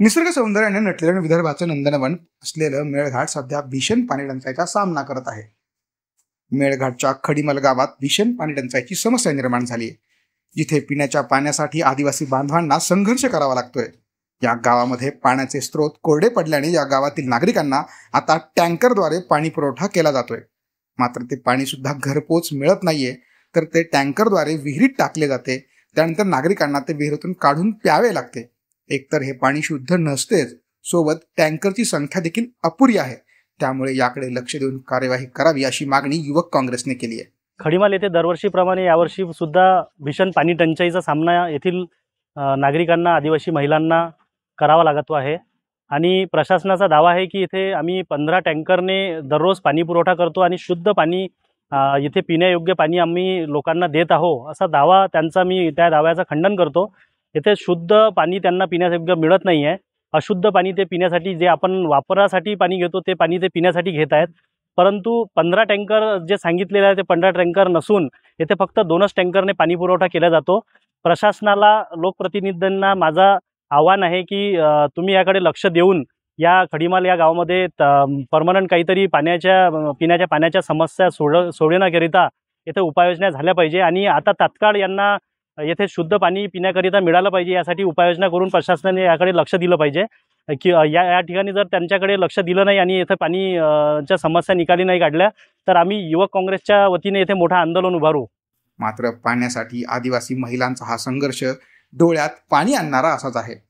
निसर्ग सौंदर्याने नटलेलं विदर्भाचं नंदनवन असलेलं मेळघाट सध्या भीषण पाणी टंचाईचा सामना करत आहे मेळघाटच्या खडीमल गावात भीषण पाणी टंचाईची समस्या निर्माण झाली आहे जिथे पिण्याच्या पाण्यासाठी आदिवासी बांधवांना संघर्ष करावा लागतोय या गावामध्ये पाण्याचे स्रोत कोरडे पडल्याने या गावातील नागरिकांना आता टँकरद्वारे पाणी पुरवठा केला जातोय मात्र ते पाणी सुद्धा घरपोच मिळत नाहीये तर ते टँकरद्वारे विहिरीत टाकले जाते त्यानंतर नागरिकांना ते विहिरीतून काढून प्यावे लागते एकतर हे पाणी शुद्ध नसतेच सोबत टँकरची संख्या देखील अपुरी आहे त्यामुळे याकडे लक्ष देऊन कार्यवाही करावी अशी मागणी युवक काँग्रेसने केली आहे खडीमाल येथे दरवर्षीप्रमाणे यावर्षी सुद्धा भीषण पाणी टंचाईचा सामना येथील नागरिकांना आदिवासी महिलांना करावा लागतो आहे आणि प्रशासनाचा दावा आहे की इथे आम्ही पंधरा टँकरने दररोज पाणी पुरवठा करतो आणि शुद्ध पाणी इथे पिण्यायोग्य पाणी आम्ही लोकांना देत आहो असा दावा त्यांचा मी त्या दाव्याचं खंडन करतो इथे शुद्ध पाणी त्यांना पिण्यायोग्य मिळत नाही आहे अशुद्ध पाणी ते पिण्यासाठी जे आपण वापरासाठी पाणी घेतो ते पाणी ते पिण्यासाठी घेत आहेत परंतु पंधरा टँकर जे सांगितलेले आहे ते पंधरा टँकर नसून येथे फक्त दोनच टँकरने पाणी पुरवठा केला जातो प्रशासनाला लोकप्रतिनिधींना माझा आव्हान आहे की तुम्ही याकडे लक्ष देऊन या खडीमाल या गावामध्ये परमनंट काहीतरी पाण्याच्या पिण्याच्या पाण्याच्या समस्या सोड सोडण्याकरिता येथे उपाययोजना झाल्या पाहिजे आणि आता तात्काळ यांना येथे शुद्ध पाणी पिण्याकरिता मिळालं पाहिजे यासाठी उपाययोजना करून प्रशासनाने याकडे लक्ष दिलं पाहिजे की या या ठिकाणी जर त्यांच्याकडे लक्ष दिलं नाही आणि येथे पाणी च्या समस्या निकाली नाही काढल्या तर आम्ही युवक काँग्रेसच्या वतीने येथे मोठं आंदोलन उभारू मात्र पाण्यासाठी आदिवासी महिलांचा हा संघर्ष डोळ्यात पाणी आणणारा असाच आहे